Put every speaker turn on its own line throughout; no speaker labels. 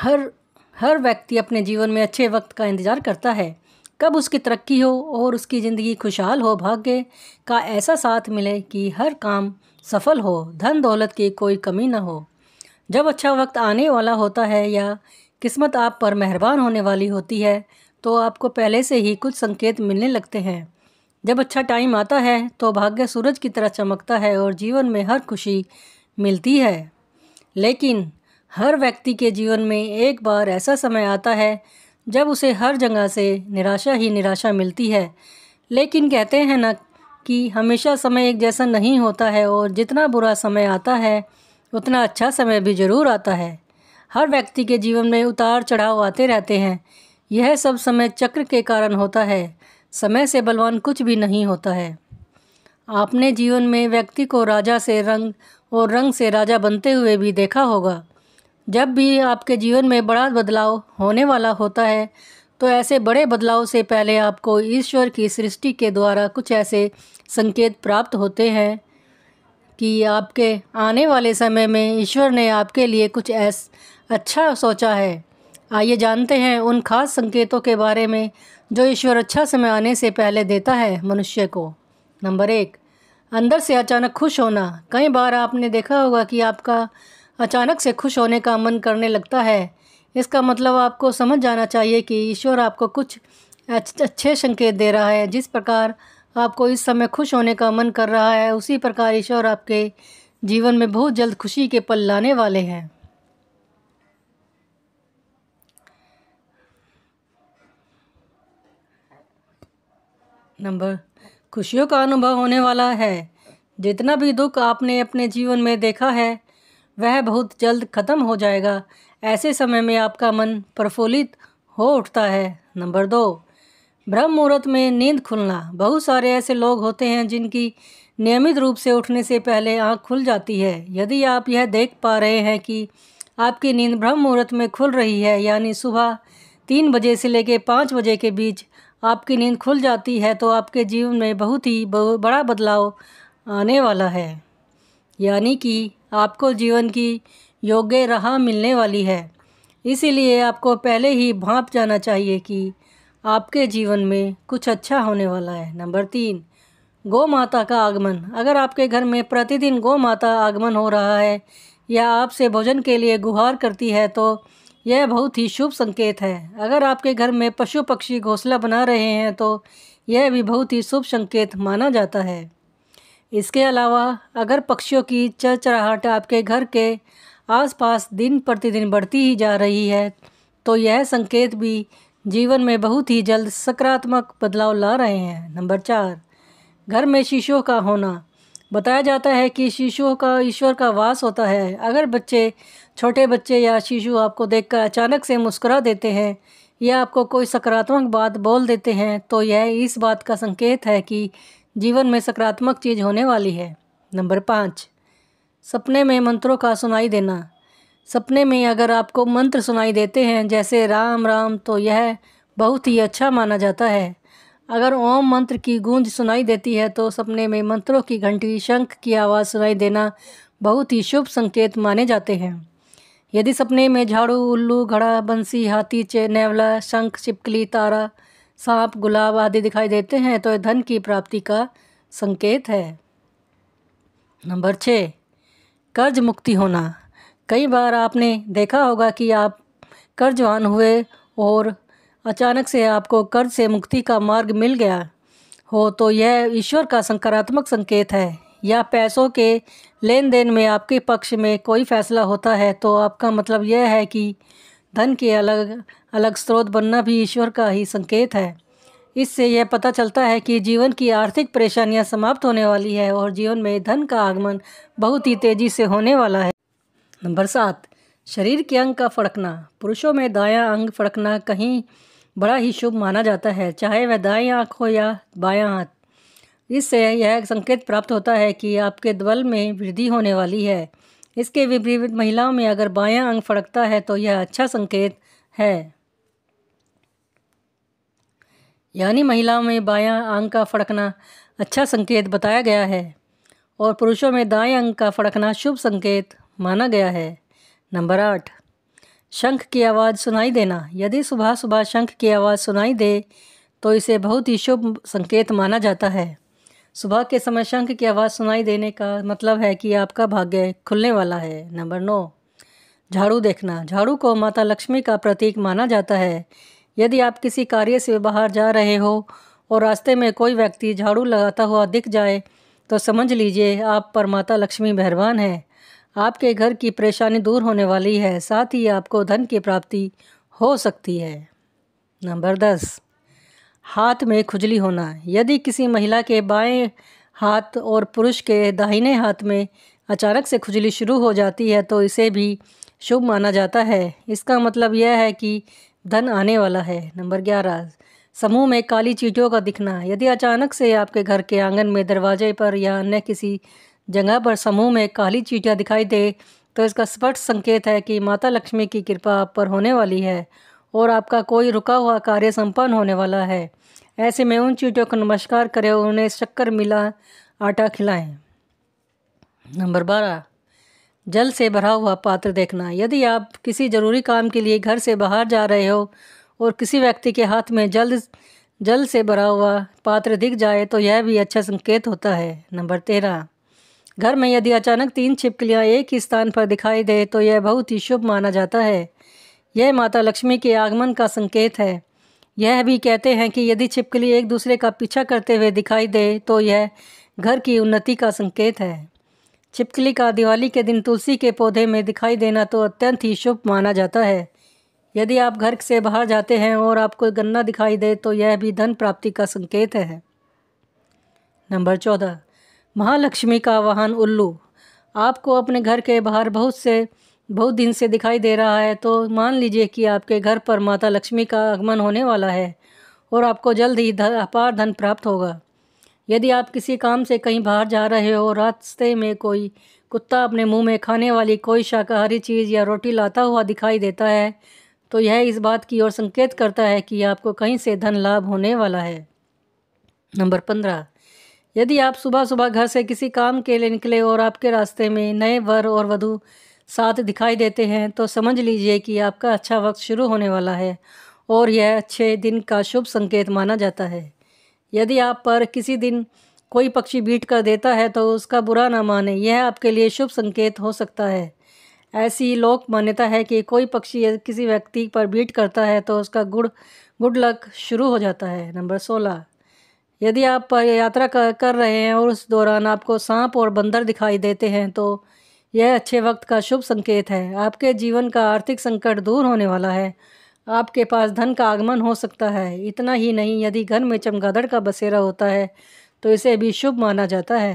हर हर व्यक्ति अपने जीवन में अच्छे वक्त का इंतज़ार करता है कब उसकी तरक्की हो और उसकी ज़िंदगी खुशहाल हो भाग्य का ऐसा साथ मिले कि हर काम सफल हो धन दौलत की कोई कमी ना हो जब अच्छा वक्त आने वाला होता है या किस्मत आप पर मेहरबान होने वाली होती है तो आपको पहले से ही कुछ संकेत मिलने लगते हैं जब अच्छा टाइम आता है तो भाग्य सूरज की तरह चमकता है और जीवन में हर खुशी मिलती है लेकिन हर व्यक्ति के जीवन में एक बार ऐसा समय आता है जब उसे हर जगह से निराशा ही निराशा मिलती है लेकिन कहते हैं ना कि हमेशा समय एक जैसा नहीं होता है और जितना बुरा समय आता है उतना अच्छा समय भी ज़रूर आता है हर व्यक्ति के जीवन में उतार चढ़ाव आते रहते हैं यह सब समय चक्र के कारण होता है समय से बलवान कुछ भी नहीं होता है आपने जीवन में व्यक्ति को राजा से रंग और रंग से राजा बनते हुए भी देखा होगा जब भी आपके जीवन में बड़ा बदलाव होने वाला होता है तो ऐसे बड़े बदलाव से पहले आपको ईश्वर की सृष्टि के द्वारा कुछ ऐसे संकेत प्राप्त होते हैं कि आपके आने वाले समय में ईश्वर ने आपके लिए कुछ ऐस अच्छा सोचा है आइए जानते हैं उन खास संकेतों के बारे में जो ईश्वर अच्छा समय आने से पहले देता है मनुष्य को नंबर एक अंदर से अचानक खुश होना कई बार आपने देखा होगा कि आपका अचानक से खुश होने का मन करने लगता है इसका मतलब आपको समझ जाना चाहिए कि ईश्वर आपको कुछ अच्छे संकेत दे रहा है जिस प्रकार आपको इस समय खुश होने का मन कर रहा है उसी प्रकार ईश्वर आपके जीवन में बहुत जल्द खुशी के पल लाने वाले हैं नंबर खुशियों का अनुभव होने वाला है जितना भी दुख आपने अपने जीवन में देखा है वह बहुत जल्द ख़त्म हो जाएगा ऐसे समय में आपका मन प्रफुल्लित हो उठता है नंबर दो ब्रह्म मुहूर्त में नींद खुलना बहुत सारे ऐसे लोग होते हैं जिनकी नियमित रूप से उठने से पहले आँख खुल जाती है यदि आप यह देख पा रहे हैं कि आपकी नींद ब्रह्म मुहूर्त में खुल रही है यानी सुबह तीन बजे से लेकर पाँच बजे के बीच आपकी नींद खुल जाती है तो आपके जीवन में बहुत ही बड़ा बदलाव आने वाला है यानी कि आपको जीवन की योग्य राह मिलने वाली है इसीलिए आपको पहले ही भाप जाना चाहिए कि आपके जीवन में कुछ अच्छा होने वाला है नंबर तीन गौ माता का आगमन अगर आपके घर में प्रतिदिन गौ माता आगमन हो रहा है या आपसे भोजन के लिए गुहार करती है तो यह बहुत ही शुभ संकेत है अगर आपके घर में पशु पक्षी घोंसला बना रहे हैं तो यह भी बहुत ही शुभ संकेत माना जाता है इसके अलावा अगर पक्षियों की चरचराहट आपके घर के आसपास दिन प्रतिदिन बढ़ती ही जा रही है तो यह संकेत भी जीवन में बहुत ही जल्द सकारात्मक बदलाव ला रहे हैं नंबर चार घर में शीशों का होना बताया जाता है कि शीशों का ईश्वर का वास होता है अगर बच्चे छोटे बच्चे या शिशु आपको देखकर अचानक से मुस्कुरा देते हैं या आपको कोई सकारात्मक बात बोल देते हैं तो यह इस बात का संकेत है कि जीवन में सकारात्मक चीज़ होने वाली है नंबर पाँच सपने में मंत्रों का सुनाई देना सपने में अगर आपको मंत्र सुनाई देते हैं जैसे राम राम तो यह बहुत ही अच्छा माना जाता है अगर ओम मंत्र की गूंज सुनाई देती है तो सपने में मंत्रों की घंटी शंख की आवाज़ सुनाई देना बहुत ही शुभ संकेत माने जाते हैं यदि सपने में झाड़ू उल्लू घड़ा बंसी हाथी चे नेवला शंख छिपकली तारा सांप गुलाब आदि दिखाई देते हैं तो यह धन की प्राप्ति का संकेत है नंबर छः कर्ज मुक्ति होना कई बार आपने देखा होगा कि आप कर्जवान हुए और अचानक से आपको कर्ज से मुक्ति का मार्ग मिल गया हो तो यह ईश्वर का सकारात्मक संकेत है या पैसों के लेन देन में आपके पक्ष में कोई फैसला होता है तो आपका मतलब यह है कि धन के अलग अलग स्रोत बनना भी ईश्वर का ही संकेत है इससे यह पता चलता है कि जीवन की आर्थिक परेशानियां समाप्त होने वाली है और जीवन में धन का आगमन बहुत ही तेजी से होने वाला है नंबर सात शरीर के अंग का फड़कना पुरुषों में दायां अंग फड़कना कहीं बड़ा ही शुभ माना जाता है चाहे वह दाएं आँख हो या बायां हाथ इससे यह संकेत प्राप्त होता है कि आपके द्वल में वृद्धि होने वाली है इसके विपरीत महिलाओं में अगर बायां अंग फड़कता है तो यह अच्छा संकेत है यानी महिलाओं में बायां अंग का फड़कना अच्छा संकेत बताया गया है और पुरुषों में दाएं अंग का फड़कना शुभ संकेत माना गया है नंबर आठ शंख की आवाज़ सुनाई देना यदि सुबह सुबह शंख की आवाज़ सुनाई दे तो इसे बहुत ही शुभ संकेत माना जाता है सुबह के समय शंख की आवाज़ सुनाई देने का मतलब है कि आपका भाग्य खुलने वाला है नंबर नौ झाड़ू देखना झाड़ू को माता लक्ष्मी का प्रतीक माना जाता है यदि आप किसी कार्य से बाहर जा रहे हो और रास्ते में कोई व्यक्ति झाड़ू लगाता हुआ दिख जाए तो समझ लीजिए आप पर माता लक्ष्मी मेहरबान है आपके घर की परेशानी दूर होने वाली है साथ ही आपको धन की प्राप्ति हो सकती है नंबर दस हाथ में खुजली होना यदि किसी महिला के बाएं हाथ और पुरुष के दाहिने हाथ में अचानक से खुजली शुरू हो जाती है तो इसे भी शुभ माना जाता है इसका मतलब यह है कि धन आने वाला है नंबर ग्यारह समूह में काली चीटियों का दिखना यदि अचानक से आपके घर के आंगन में दरवाजे पर या अन्य किसी जगह पर समूह में काली चीटियाँ दिखाई दे तो इसका स्पष्ट संकेत है कि माता लक्ष्मी की कृपा आप पर होने वाली है और आपका कोई रुका हुआ कार्य संपन्न होने वाला है ऐसे में उन चीटियों को नमस्कार करें और उन्हें शक्कर मिला आटा खिलाएं नंबर बारह जल से भरा हुआ पात्र देखना यदि आप किसी ज़रूरी काम के लिए घर से बाहर जा रहे हो और किसी व्यक्ति के हाथ में जल जल से भरा हुआ पात्र दिख जाए तो यह भी अच्छा संकेत होता है नंबर तेरह घर में यदि अचानक तीन छिपकलियाँ एक ही स्थान पर दिखाई दे तो यह बहुत ही शुभ माना जाता है यह माता लक्ष्मी के आगमन का संकेत है यह भी कहते हैं कि यदि छिपकली एक दूसरे का पीछा करते हुए दिखाई दे तो यह घर की उन्नति का संकेत है छिपकली का दिवाली के दिन तुलसी के पौधे में दिखाई देना तो अत्यंत ही शुभ माना जाता है यदि आप घर से बाहर जाते हैं और आपको गन्ना दिखाई दे तो यह भी धन प्राप्ति का संकेत है नंबर चौदह महालक्ष्मी का वाहन उल्लू आपको अपने घर के बाहर बहुत से बहुत दिन से दिखाई दे रहा है तो मान लीजिए कि आपके घर पर माता लक्ष्मी का आगमन होने वाला है और आपको जल्द ही अपार धन प्राप्त होगा यदि आप किसी काम से कहीं बाहर जा रहे हो रास्ते में कोई कुत्ता अपने मुंह में खाने वाली कोई शाकाहारी चीज़ या रोटी लाता हुआ दिखाई देता है तो यह इस बात की ओर संकेत करता है कि आपको कहीं से धन लाभ होने वाला है नंबर पंद्रह यदि आप सुबह सुबह घर से किसी काम के लिए निकले और आपके रास्ते में नए वर और वधु साथ दिखाई देते हैं तो समझ लीजिए कि आपका अच्छा वक्त शुरू होने वाला है और यह अच्छे दिन का शुभ संकेत माना जाता है यदि आप पर किसी दिन कोई पक्षी बीट कर देता है तो उसका बुरा ना माने यह आपके लिए शुभ संकेत हो सकता है ऐसी लोक मान्यता है कि कोई पक्षी किसी व्यक्ति पर बीट करता है तो उसका गुड़ गुड लक शुरू हो जाता है नंबर सोलह यदि आप यात्रा कर, रहे हैं और उस दौरान आपको सांप और बंदर दिखाई देते हैं तो यह अच्छे वक्त का शुभ संकेत है आपके जीवन का आर्थिक संकट दूर होने वाला है आपके पास धन का आगमन हो सकता है इतना ही नहीं यदि घर में चमगादड़ का बसेरा होता है तो इसे भी शुभ माना जाता है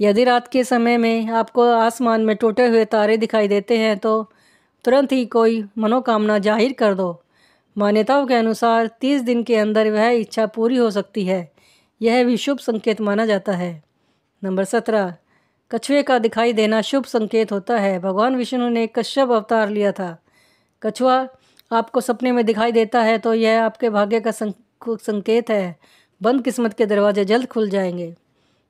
यदि रात के समय में आपको आसमान में टूटे हुए तारे दिखाई देते हैं तो तुरंत ही कोई मनोकामना जाहिर कर दो मान्यताओं के अनुसार तीस दिन के अंदर वह इच्छा पूरी हो सकती है यह भी शुभ संकेत माना जाता है नंबर सत्रह कछुए का दिखाई देना शुभ संकेत होता है भगवान विष्णु ने कश्यप अवतार लिया था कछुआ आपको सपने में दिखाई देता है तो यह आपके भाग्य का संकेत है बंद किस्मत के दरवाजे जल्द खुल जाएंगे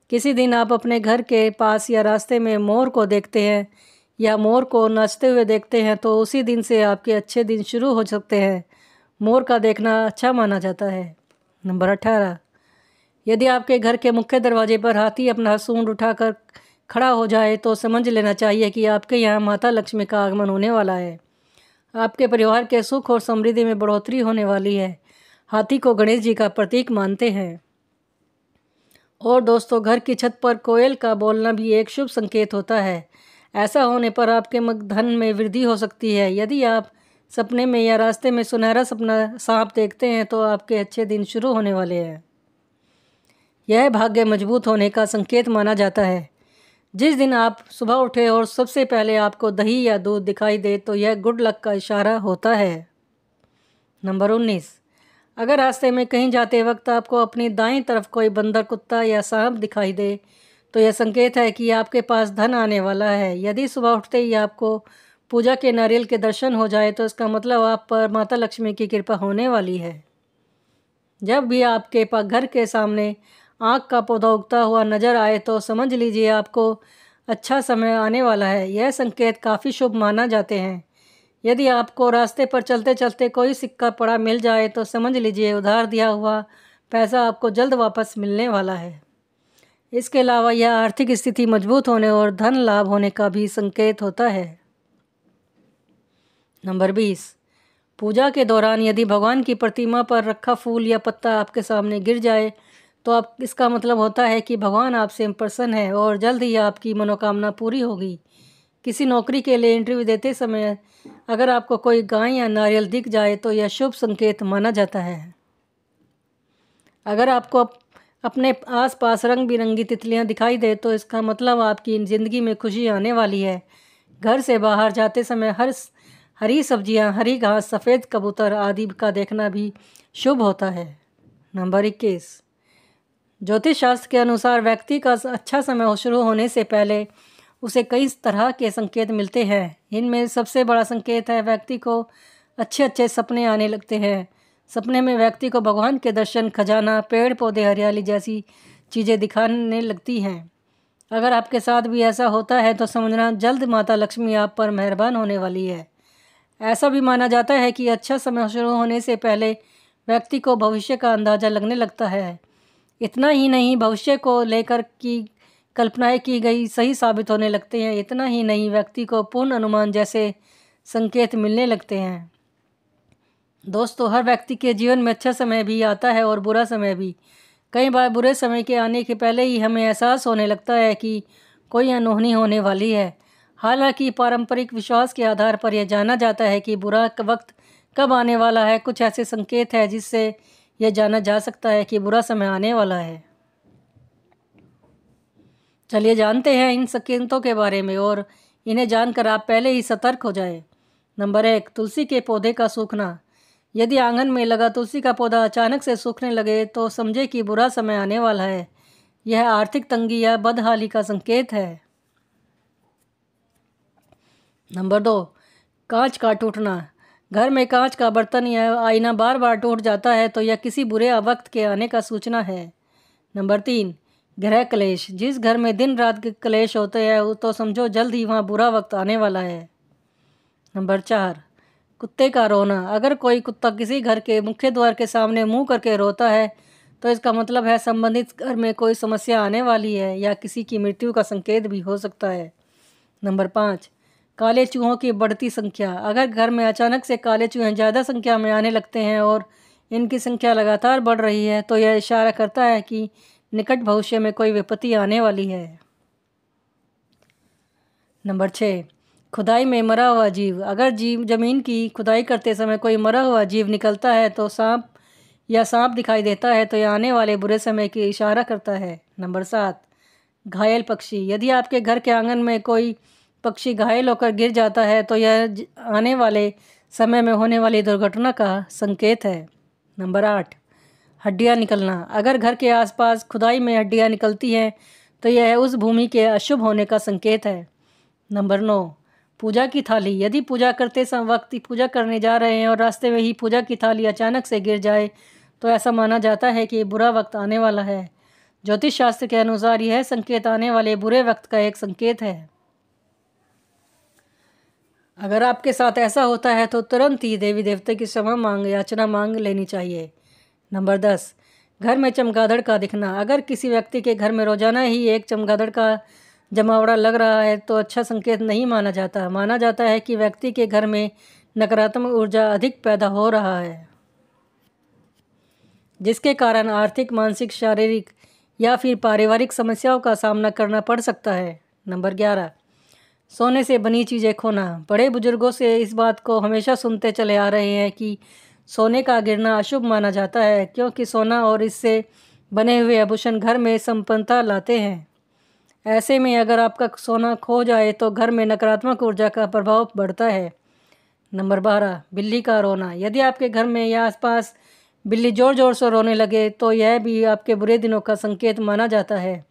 किसी दिन आप अपने घर के पास या रास्ते में मोर को देखते हैं या मोर को नाचते हुए देखते हैं तो उसी दिन से आपके अच्छे दिन शुरू हो सकते हैं मोर का देखना अच्छा माना जाता है नंबर अठारह यदि आपके घर के मुख्य दरवाजे पर हाथी अपना सूंड उठाकर खड़ा हो जाए तो समझ लेना चाहिए कि आपके यहाँ माता लक्ष्मी का आगमन होने वाला है आपके परिवार के सुख और समृद्धि में बढ़ोतरी होने वाली है हाथी को गणेश जी का प्रतीक मानते हैं और दोस्तों घर की छत पर कोयल का बोलना भी एक शुभ संकेत होता है ऐसा होने पर आपके धन में वृद्धि हो सकती है यदि आप सपने में या रास्ते में सुनहरा सपना सांप देखते हैं तो आपके अच्छे दिन शुरू होने वाले हैं यह भाग्य मजबूत होने का संकेत माना जाता है जिस दिन आप सुबह उठे और सबसे पहले आपको दही या दूध दिखाई दे तो यह गुड लक का इशारा होता है नंबर उन्नीस अगर रास्ते में कहीं जाते वक्त आपको अपनी दाएं तरफ कोई बंदर कुत्ता या सांप दिखाई दे तो यह संकेत है कि आपके पास धन आने वाला है यदि सुबह उठते ही आपको पूजा के नारियल के दर्शन हो जाए तो इसका मतलब आप पर माता लक्ष्मी की कृपा होने वाली है जब भी आपके घर के सामने आँख का पौधा उगता हुआ नजर आए तो समझ लीजिए आपको अच्छा समय आने वाला है यह संकेत काफ़ी शुभ माना जाते हैं यदि आपको रास्ते पर चलते चलते कोई सिक्का पड़ा मिल जाए तो समझ लीजिए उधार दिया हुआ पैसा आपको जल्द वापस मिलने वाला है इसके अलावा यह आर्थिक स्थिति मजबूत होने और धन लाभ होने का भी संकेत होता है नंबर बीस पूजा के दौरान यदि भगवान की प्रतिमा पर रखा फूल या पत्ता आपके सामने गिर जाए तो आप इसका मतलब होता है कि भगवान आपसे इम्प्रसन है और जल्द ही आपकी मनोकामना पूरी होगी किसी नौकरी के लिए इंटरव्यू देते समय अगर आपको कोई गाय या नारियल दिख जाए तो यह शुभ संकेत माना जाता है अगर आपको अपने आसपास रंग बिरंगी तितलियां दिखाई दे तो इसका मतलब आपकी ज़िंदगी में खुशी आने वाली है घर से बाहर जाते समय हर हरी सब्जियां, हरी घास सफ़ेद कबूतर आदि का देखना भी शुभ होता है नंबर इक्कीस ज्योतिष शास्त्र के अनुसार व्यक्ति का अच्छा समय शुरू होने से पहले उसे कई तरह के संकेत मिलते हैं इनमें सबसे बड़ा संकेत है व्यक्ति को अच्छे अच्छे सपने आने लगते हैं सपने में व्यक्ति को भगवान के दर्शन खजाना पेड़ पौधे हरियाली जैसी चीज़ें दिखाने लगती हैं अगर आपके साथ भी ऐसा होता है तो समझना जल्द माता लक्ष्मी आप पर मेहरबान होने वाली है ऐसा भी माना जाता है कि अच्छा समय शुरू होने से पहले व्यक्ति को भविष्य का अंदाज़ा लगने लगता है इतना ही नहीं भविष्य को लेकर की कल्पनाएं की गई सही साबित होने लगते हैं इतना ही नहीं व्यक्ति को पूर्ण अनुमान जैसे संकेत मिलने लगते हैं दोस्तों हर व्यक्ति के जीवन में अच्छा समय भी आता है और बुरा समय भी कई बार बुरे समय के आने के पहले ही हमें एहसास होने लगता है कि कोई अनहोनी होने वाली है हालांकि पारंपरिक विश्वास के आधार पर यह जाना जाता है कि बुरा वक्त कब आने वाला है कुछ ऐसे संकेत है जिससे यह जाना जा सकता है कि बुरा समय आने वाला है चलिए जानते हैं इन संकेतों के बारे में और इन्हें जानकर आप पहले ही सतर्क हो जाए नंबर एक तुलसी के पौधे का सूखना यदि आंगन में लगा तुलसी का पौधा अचानक से सूखने लगे तो समझे कि बुरा समय आने वाला है यह आर्थिक तंगी या बदहाली का संकेत है नंबर दो कांच का टूटना घर में कांच का बर्तन या आईना बार बार टूट जाता है तो यह किसी बुरे वक्त के आने का सूचना है नंबर तीन ग्रह क्लेश जिस घर में दिन रात के क्लेश होते हैं तो समझो जल्द ही वहाँ बुरा वक्त आने वाला है नंबर चार कुत्ते का रोना अगर कोई कुत्ता किसी घर के मुख्य द्वार के सामने मुंह करके रोता है तो इसका मतलब है संबंधित घर में कोई समस्या आने वाली है या किसी की मृत्यु का संकेत भी हो सकता है नंबर पाँच काले चूहों की बढ़ती संख्या अगर घर में अचानक से काले चूहे ज़्यादा संख्या में आने लगते हैं और इनकी संख्या लगातार बढ़ रही है तो यह इशारा करता है कि निकट भविष्य में कोई विपत्ति आने वाली है नंबर छः खुदाई में मरा हुआ जीव अगर जीव ज़मीन की खुदाई करते समय कोई मरा हुआ जीव निकलता है तो सांप या सांप दिखाई देता है तो यह आने वाले बुरे समय की इशारा करता है नंबर सात घायल पक्षी यदि आपके घर के आंगन में कोई पक्षी घायल होकर गिर जाता है तो यह आने वाले समय में होने वाली दुर्घटना का संकेत है नंबर आठ हड्डियाँ निकलना अगर घर के आसपास खुदाई में हड्डियाँ निकलती हैं तो यह उस भूमि के अशुभ होने का संकेत है नंबर नौ पूजा की थाली यदि पूजा करते वक्त पूजा करने जा रहे हैं और रास्ते में ही पूजा की थाली अचानक से गिर जाए तो ऐसा माना जाता है कि बुरा वक्त आने वाला है ज्योतिष शास्त्र के अनुसार यह संकेत आने वाले बुरे वक्त का एक संकेत है अगर आपके साथ ऐसा होता है तो तुरंत ही देवी देवता की क्षमा मांग याचना मांग लेनी चाहिए नंबर दस घर में चमगादड़ का दिखना अगर किसी व्यक्ति के घर में रोजाना ही एक चमगादड़ का जमावड़ा लग रहा है तो अच्छा संकेत नहीं माना जाता माना जाता है कि व्यक्ति के घर में नकारात्मक ऊर्जा अधिक पैदा हो रहा है जिसके कारण आर्थिक मानसिक शारीरिक या फिर पारिवारिक समस्याओं का सामना करना पड़ सकता है नंबर ग्यारह सोने से बनी चीज़ें खोना बड़े बुजुर्गों से इस बात को हमेशा सुनते चले आ रहे हैं कि सोने का गिरना अशुभ माना जाता है क्योंकि सोना और इससे बने हुए आभूषण घर में संपन्नता लाते हैं ऐसे में अगर आपका सोना खो जाए तो घर में नकारात्मक ऊर्जा का प्रभाव बढ़ता है नंबर बारह बिल्ली का रोना यदि आपके घर में या आसपास बिल्ली ज़ोर ज़ोर से रोने लगे तो यह भी आपके बुरे दिनों का संकेत माना जाता है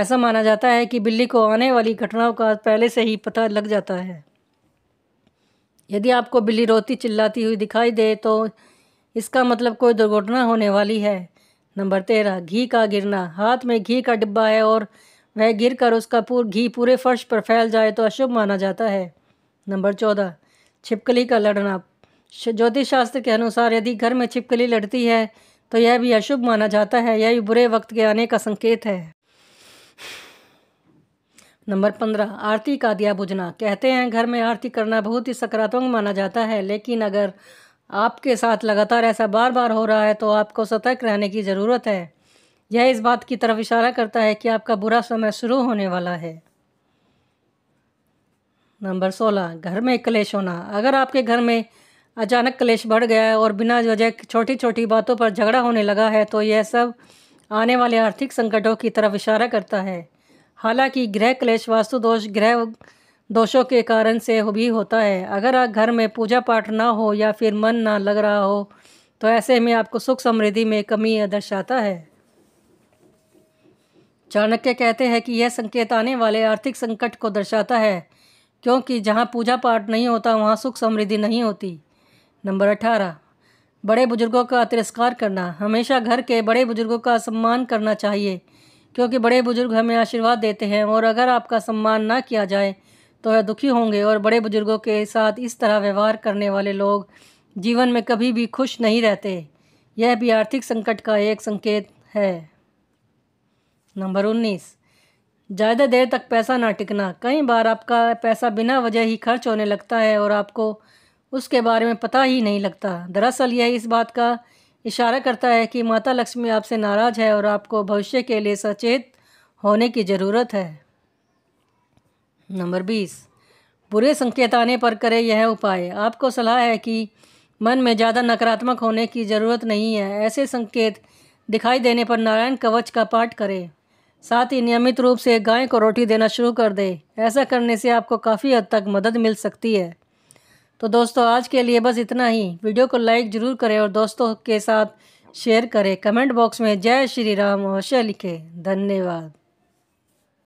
ऐसा माना जाता है कि बिल्ली को आने वाली घटनाओं का पहले से ही पता लग जाता है यदि आपको बिल्ली रोती चिल्लाती हुई दिखाई दे तो इसका मतलब कोई दुर्घटना होने वाली है नंबर तेरह घी का गिरना हाथ में घी का डिब्बा है और वह गिर कर उसका पूर घी पूरे फर्श पर फैल जाए तो अशुभ माना जाता है नंबर चौदह छिपकली का लड़ना ज्योतिष शास्त्र के अनुसार यदि घर में छिपकली लड़ती है तो यह भी अशुभ माना जाता है यह भी बुरे वक्त के आने का संकेत है नंबर पंद्रह आरती का दिया बुझना कहते हैं घर में आरती करना बहुत ही सकारात्मक माना जाता है लेकिन अगर आपके साथ लगातार ऐसा बार बार हो रहा है तो आपको सतर्क रहने की ज़रूरत है यह इस बात की तरफ इशारा करता है कि आपका बुरा समय शुरू होने वाला है नंबर सोलह घर में क्लेश होना अगर आपके घर में अचानक क्लेश बढ़ गया है और बिना वजह छोटी छोटी बातों पर झगड़ा होने लगा है तो यह सब आने वाले आर्थिक संकटों की तरफ इशारा करता है हालांकि ग्रह क्लेश वास्तु दोष ग्रह दोषों के कारण से भी होता है अगर आप घर में पूजा पाठ ना हो या फिर मन ना लग रहा हो तो ऐसे में आपको सुख समृद्धि में कमी दर्शाता है चाणक्य कहते हैं कि यह संकेत आने वाले आर्थिक संकट को दर्शाता है क्योंकि जहाँ पूजा पाठ नहीं होता वहाँ सुख समृद्धि नहीं होती नंबर अठारह बड़े बुजुर्गों का तिरस्कार करना हमेशा घर के बड़े बुजुर्गों का सम्मान करना चाहिए क्योंकि बड़े बुजुर्ग हमें आशीर्वाद देते हैं और अगर आपका सम्मान ना किया जाए तो वह दुखी होंगे और बड़े बुजुर्गों के साथ इस तरह व्यवहार करने वाले लोग जीवन में कभी भी खुश नहीं रहते यह भी आर्थिक संकट का एक संकेत है नंबर उन्नीस ज़्यादा देर तक पैसा ना टिकना कई बार आपका पैसा बिना वजह ही खर्च होने लगता है और आपको उसके बारे में पता ही नहीं लगता दरअसल यह इस बात का इशारा करता है कि माता लक्ष्मी आपसे नाराज़ है और आपको भविष्य के लिए सचेत होने की ज़रूरत है नंबर बीस बुरे संकेत आने पर करें यह उपाय आपको सलाह है कि मन में ज़्यादा नकारात्मक होने की ज़रूरत नहीं है ऐसे संकेत दिखाई देने पर नारायण कवच का पाठ करें साथ ही नियमित रूप से गाय को रोटी देना शुरू कर दें ऐसा करने से आपको काफ़ी हद तक मदद मिल सकती है तो दोस्तों आज के लिए बस इतना ही वीडियो को लाइक ज़रूर करें और दोस्तों के साथ शेयर करें कमेंट बॉक्स में जय श्री राम अवश्य लिखें धन्यवाद